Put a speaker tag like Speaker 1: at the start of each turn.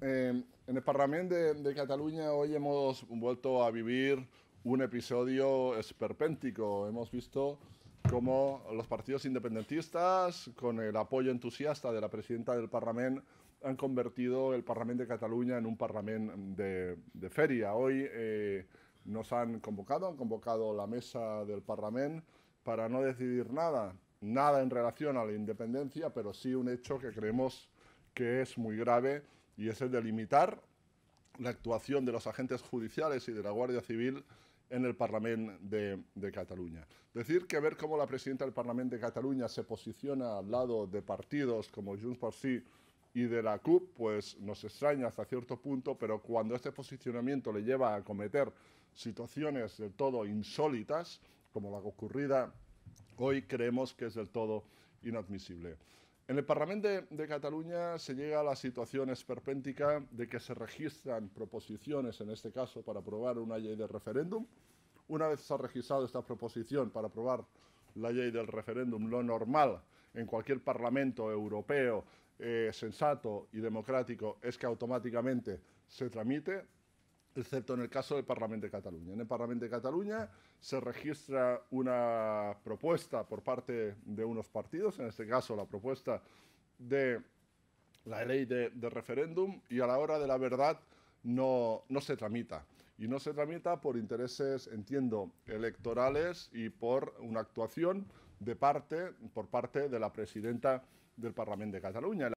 Speaker 1: Em, en el Parlament de, de, Cataluña hoy hemos vuelto a vivir un episodio esperpéntico. Hemos visto cómo los partidos independentistas, con el apoyo entusiasta de la presidenta del Parlament, han convertido el Parlamento de Cataluña en un Parlament de, feria. Hoy eh, nos han convocado, han convocado la mesa del Parlament para no decidir nada, nada en relación a la independencia, pero sí un hecho que creemos que es muy grave y es el de limitar la actuación de los agentes judiciales y de la Guardia Civil en el Parlamento de, Cataluña. Decir que ver cómo la presidenta del Parlamento de Cataluña se posiciona al lado de partidos como Junts por Sí y de la CUP, pues nos extraña hasta cierto punto, pero cuando este posicionamiento le lleva a cometer situaciones del todo insólitas, como la ocurrida hoy, creemos que es del todo inadmisible. En el Parlamento de, Cataluña se llega a la situación esperpéntica de que se registran proposiciones, en este caso, para aprobar una ley de referéndum. Una vez se ha registrado esta proposición para aprobar la ley del referéndum, lo normal en cualquier Parlamento europeo eh, sensato y democrático es que automáticamente se tramite excepto en el caso del Parlamento de Cataluña. En el Parlamento de Cataluña se registra una propuesta por parte de unos partidos, en este caso la propuesta de la ley de, referéndum, y a la hora de la verdad no, no se tramita. Y no se tramita por intereses, entiendo, electorales y por una actuación de parte, por parte de la presidenta del Parlamento de Cataluña.